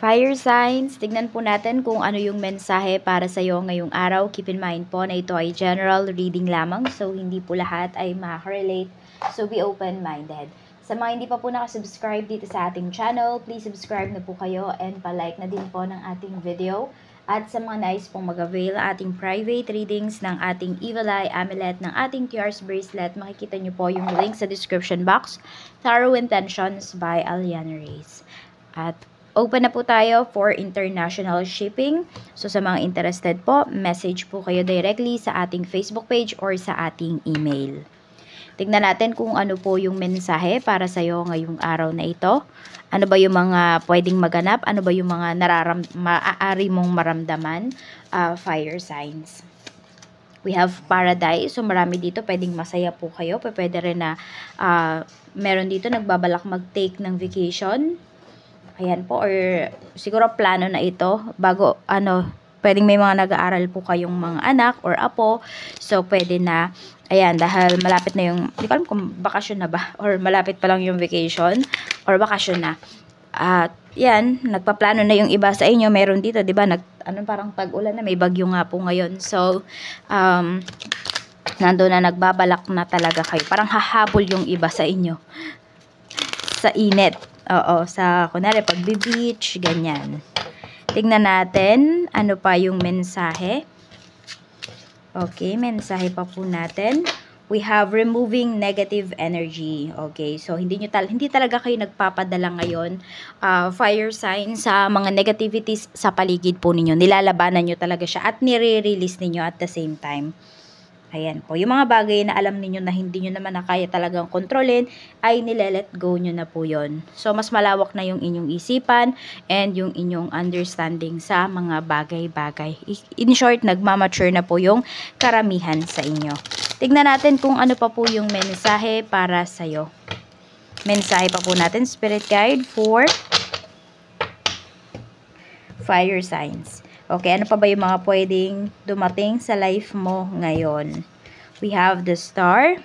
Fire signs, tignan po natin kung ano yung mensahe para sa iyo ngayong araw. Keep in mind po na ito ay general reading lamang, so hindi po lahat ay makarelate. So be open-minded. Sa mga hindi pa po nakasubscribe dito sa ating channel, please subscribe na po kayo and palike na din po ng ating video. At sa mga nais nice pong mag-avail ating private readings ng ating Evil Eye Amulet, ng ating QR's Bracelet, makikita nyo po yung link sa description box, Tarot Intentions by Aliana Reyes. At Open na po tayo for international shipping. So sa mga interested po, message po kayo directly sa ating Facebook page or sa ating email. Tignan natin kung ano po yung mensahe para sa iyo ngayong araw na ito. Ano ba yung mga pwedeng maganap? Ano ba yung mga nararam maaari mong maramdaman? Uh, fire signs. We have paradise. So marami dito pwedeng masaya po kayo. Pwede rin na uh, meron dito nagbabalak mag-take ng vacation Ayan po, or siguro plano na ito bago ano, pwedeng may mga nag-aaral po kayong mga anak or apo. So, pwede na, ayan, dahil malapit na yung, hindi ko alam kung bakasyon na ba, or malapit pa lang yung vacation, or bakasyon na. At, yan, nagpaplano na yung iba sa inyo. Meron dito, di ba, nag, ano, parang tag-ulan na, may bagyo nga po ngayon. So, um, nandoon na nagbabalak na talaga kayo. Parang hahabol yung iba sa inyo. Sa init. Oo, sa kunwari pagbe-beach, ganyan. Tingnan natin ano pa yung mensahe. Okay, mensahe pa po natin. We have removing negative energy. Okay, so hindi nyo tal hindi talaga kayo nagpapadala ngayon uh, fire sign sa mga negativities sa paligid po ninyo. Nilalabanan nyo talaga siya at nire-release ninyo at the same time. Ayan po, yung mga bagay na alam ninyo na hindi niyo naman na kaya talagang kontrolin, ay nile-let go niyo na po yon. So, mas malawak na yung inyong isipan and yung inyong understanding sa mga bagay-bagay. In short, nagmamature na po yung karamihan sa inyo. Tignan natin kung ano pa po yung mensahe para sa'yo. Mensahe pa po natin, Spirit Guide for Fire Signs. Okay, ano pa ba yung mga pwedeng dumating sa life mo ngayon? We have the star.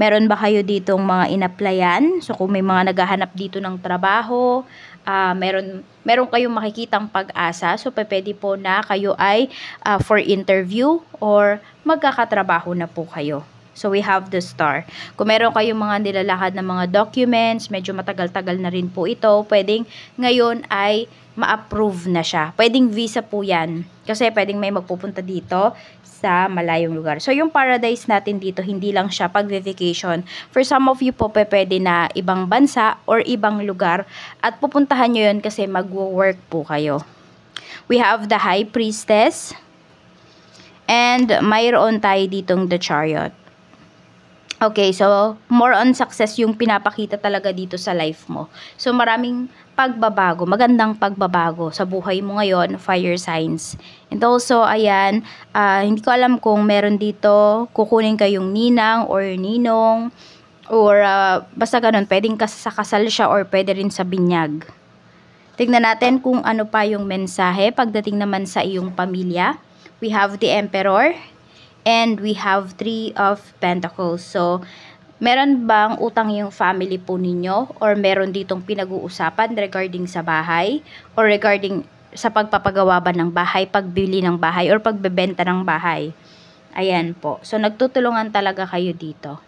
Meron ba kayo ditong mga inaplayan? So, kung may mga naghahanap dito ng trabaho, uh, meron, meron kayong makikitang pag-asa. So, pwede po na kayo ay uh, for interview or magkakatrabaho na po kayo. So, we have the star. Kung meron kayong mga nilalakad na mga documents, medyo matagal-tagal na rin po ito, pwedeng ngayon ay ma-approve na siya. Pwedeng visa po yan. Kasi pwedeng may magpupunta dito sa malayong lugar. So, yung paradise natin dito, hindi lang siya pag-vacation. For some of you po, pwede na ibang bansa or ibang lugar at pupuntahan nyo yun kasi mag-work po kayo. We have the High Priestess and mayroon tayo ditong the Chariot. Okay, so more on success yung pinapakita talaga dito sa life mo. So maraming pagbabago, magandang pagbabago sa buhay mo ngayon, fire signs. And also, ayan, uh, hindi ko alam kung meron dito, kukunin kayong ninang or ninong, or uh, basta ganun, pwedeng kas siya or pwede rin sa binyag. Tignan natin kung ano pa yung mensahe pagdating naman sa iyong pamilya. We have the Emperor, and we have 3 of pentacles. So, meron bang utang yung family po ninyo or meron ditong pinag-uusapan regarding sa bahay or regarding sa pagpapagawa ba ng bahay, pagbili ng bahay or pagbebenta ng bahay. Ayan po. So, nagtutulungan talaga kayo dito.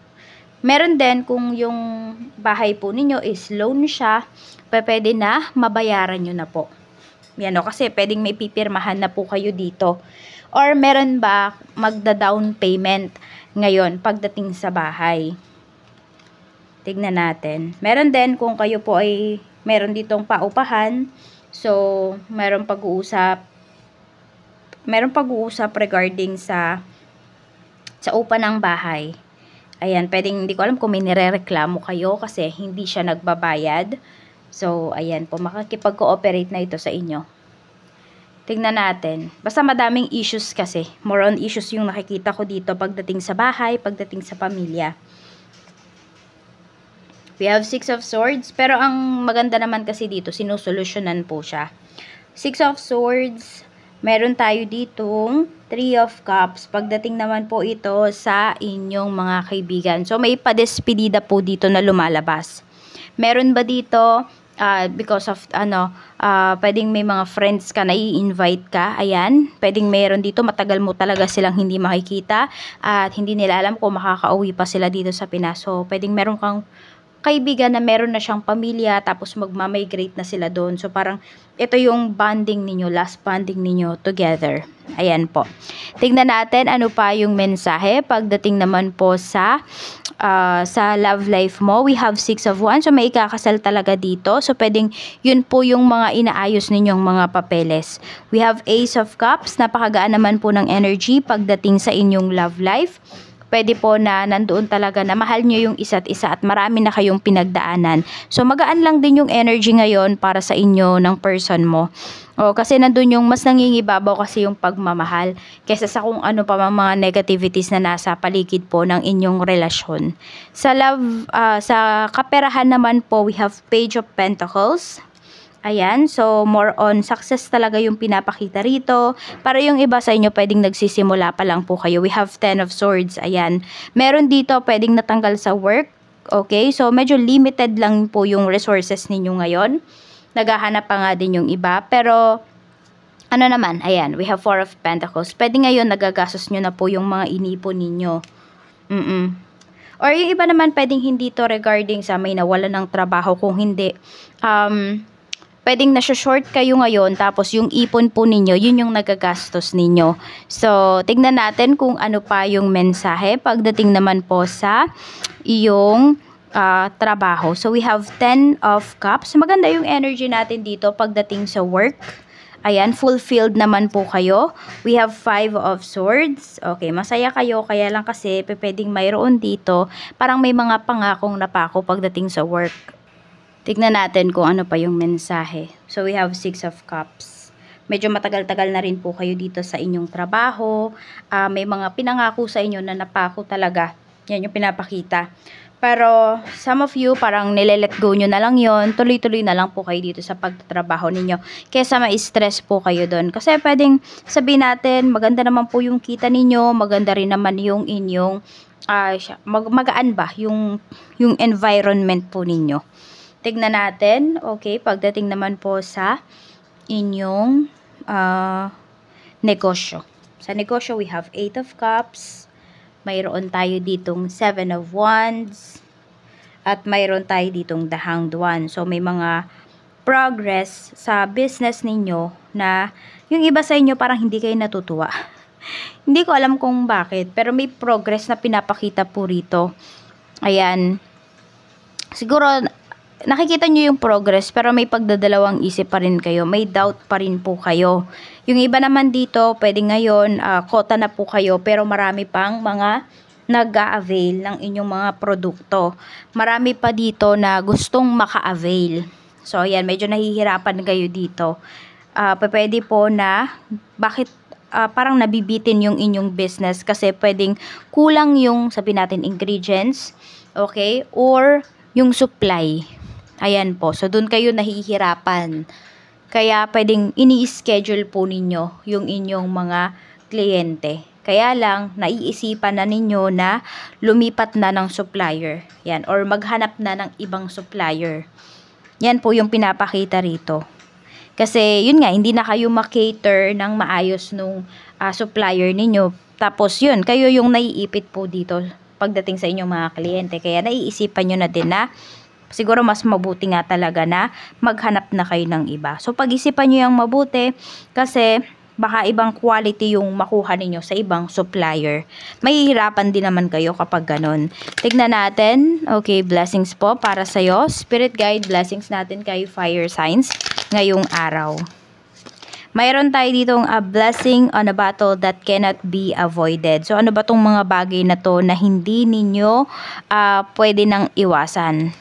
Meron din kung yung bahay po ninyo is loan siya, pwede na mabayaran nyo na po. Yan o, kasi pwedeng may pipirmahan na po kayo dito. Or meron ba magda-down payment ngayon pagdating sa bahay? Tignan natin. Meron din kung kayo po ay meron ditong paupahan. So, meron pag-uusap meron pag-uusap regarding sa sa upa ng bahay. Ayan, pwedeng hindi ko alam kung may nirereklamo kayo kasi hindi siya nagbabayad. So, ayan po, makakipag-cooperate na ito sa inyo. Tingnan natin. Basta madaming issues kasi. More on issues yung nakikita ko dito pagdating sa bahay, pagdating sa pamilya. We have Six of Swords, pero ang maganda naman kasi dito, sinusolusyonan po siya. Six of Swords, meron tayo ditong Three of Cups. Pagdating naman po ito sa inyong mga kaibigan. So, may padespedida po dito na lumalabas. Meron ba dito uh, because of ano, uh, pwedeng may mga friends ka na i-invite ka, ayan, pwedeng meron dito, matagal mo talaga silang hindi makikita at hindi nila alam kung makakauwi pa sila dito sa Pinas. So, pwedeng meron kang kaibigan na meron na siyang pamilya tapos magmamigrate na sila doon. So parang ito yung bonding ninyo, last bonding ninyo together. Ayan po. Tingnan natin ano pa yung mensahe pagdating naman po sa uh, sa love life mo. We have six of wands. So, may ikakasal talaga dito. So, pwedeng yun po yung mga inaayos ninyong mga papeles. We have ace of cups. Napakagaan naman po ng energy pagdating sa inyong love life pwede po na nandoon talaga na mahal nyo yung isa't isa at marami na kayong pinagdaanan. So magaan lang din yung energy ngayon para sa inyo ng person mo. O, kasi nandun yung mas nangingibabaw kasi yung pagmamahal kesa sa kung ano pa mga negativities na nasa paligid po ng inyong relasyon. Sa love, uh, sa kaperahan naman po, we have Page of Pentacles. Ayan, so more on success talaga yung pinapakita rito. Para yung iba sa inyo, pwedeng nagsisimula pa lang po kayo. We have 10 of swords, ayan. Meron dito, pwedeng natanggal sa work. Okay, so medyo limited lang po yung resources ninyo ngayon. Naghahanap pa nga din yung iba, pero ano naman, ayan, we have 4 of pentacles. Pwede ngayon nagagastos nyo na po yung mga inipon ninyo. Mm-mm. Or yung iba naman pwedeng hindi to regarding sa may nawala ng trabaho kung hindi um, pwedeng nasa-short kayo ngayon tapos yung ipon po ninyo, yun yung nagagastos ninyo. So, tignan natin kung ano pa yung mensahe pagdating naman po sa iyong uh, trabaho. So, we have 10 of cups. Maganda yung energy natin dito pagdating sa work. Ayan, fulfilled naman po kayo. We have five of swords. Okay, masaya kayo. Kaya lang kasi pwedeng mayroon dito. Parang may mga pangakong napako pagdating sa work. Tignan natin kung ano pa yung mensahe. So, we have six of cups. Medyo matagal-tagal na rin po kayo dito sa inyong trabaho. Uh, may mga pinangako sa inyo na napako talaga. Yan yung pinapakita. Pero some of you, parang nilelet go nyo na lang yon Tuloy-tuloy na lang po kayo dito sa pagtatrabaho ninyo. Kesa ma-stress po kayo doon. Kasi pwedeng sabihin natin, maganda naman po yung kita ninyo. Maganda rin naman yung inyong, uh, mag magaan ba, yung, yung environment po ninyo. Tignan natin, okay, pagdating naman po sa inyong uh, negosyo. Sa negosyo, we have 8 of cups, mayroon tayo ditong 7 of wands, at mayroon tayo ditong the hanged one. So, may mga progress sa business ninyo na yung iba sa inyo parang hindi kayo natutuwa. hindi ko alam kung bakit, pero may progress na pinapakita po rito. Ayan. Siguro, nakikita nyo yung progress pero may pagdadalawang isip pa rin kayo. May doubt pa rin po kayo. Yung iba naman dito, pwede ngayon, uh, kota na po kayo pero marami pang mga nag-avail a ng inyong mga produkto. Marami pa dito na gustong maka-avail. So, ayan, medyo nahihirapan kayo dito. Uh, pwede po na, bakit uh, parang nabibitin yung inyong business kasi pwedeng kulang yung, sabi natin, ingredients, okay, or yung supply Ayan po. So, doon kayo nahihirapan. Kaya, pwedeng ini-schedule po ninyo yung inyong mga kliyente. Kaya lang, naiisipan na ninyo na lumipat na ng supplier. Yan. Or maghanap na ng ibang supplier. Yan po yung pinapakita rito. Kasi, yun nga, hindi na kayo makater ng maayos nung uh, supplier ninyo. Tapos, yun, kayo yung naiipit po dito pagdating sa inyong mga kliyente. Kaya, naiisipan nyo na din na siguro mas mabuti nga talaga na maghanap na kayo ng iba. So, pag-isipan nyo yung mabuti kasi baka ibang quality yung makuha ninyo sa ibang supplier. Mahihirapan din naman kayo kapag ganun. Tignan natin. Okay, blessings po para sa'yo. Spirit guide, blessings natin kay fire signs ngayong araw. Mayroon tayo dito a blessing on a battle that cannot be avoided. So ano ba tong mga bagay na to na hindi ninyo uh, pwede nang iwasan?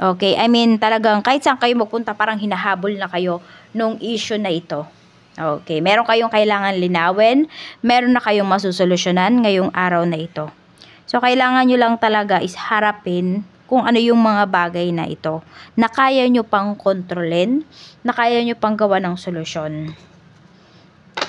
Okay, I mean talagang kahit saan kayo magpunta parang hinahabol na kayo nung issue na ito. Okay, meron kayong kailangan linawin, meron na kayong masusolusyonan ngayong araw na ito. So, kailangan nyo lang talaga is harapin kung ano yung mga bagay na ito na kaya nyo pang kontrolin, na kaya nyo pang gawa ng solusyon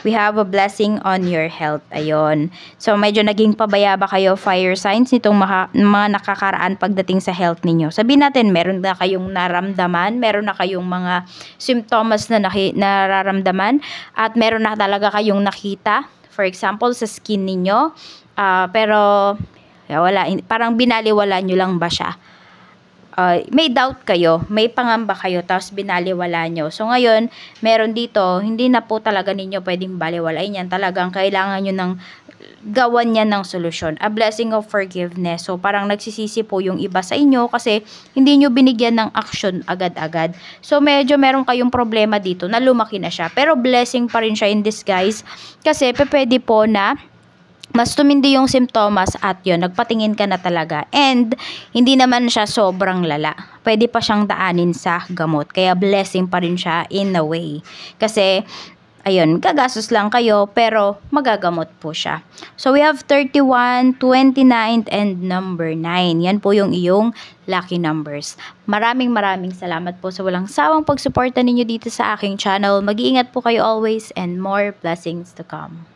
we have a blessing on your health. Ayon. So, medyo naging pabaya ba kayo fire signs nitong maka, mga nakakaraan pagdating sa health ninyo? Sabihin natin, meron na kayong naramdaman, meron na kayong mga symptoms na naki, nararamdaman, at meron na talaga kayong nakita, for example, sa skin ninyo, uh, pero wala, parang binaliwala nyo lang ba siya? uh, may doubt kayo, may pangamba kayo, tapos binaliwala nyo. So, ngayon, meron dito, hindi na po talaga ninyo pwedeng baliwalain yan. Talagang kailangan nyo ng gawan niya ng solusyon. A blessing of forgiveness. So, parang nagsisisi po yung iba sa inyo kasi hindi nyo binigyan ng action agad-agad. So, medyo meron kayong problema dito na lumaki na siya. Pero blessing pa rin siya in disguise kasi pwede po na mas tumindi yung simptomas at yon nagpatingin ka na talaga and hindi naman siya sobrang lala pwede pa siyang daanin sa gamot kaya blessing pa rin siya in a way kasi ayun gagastos lang kayo pero magagamot po siya so we have 31 29 and number 9 yan po yung iyong lucky numbers maraming maraming salamat po sa walang sawang pagsuporta ninyo dito sa aking channel mag-iingat po kayo always and more blessings to come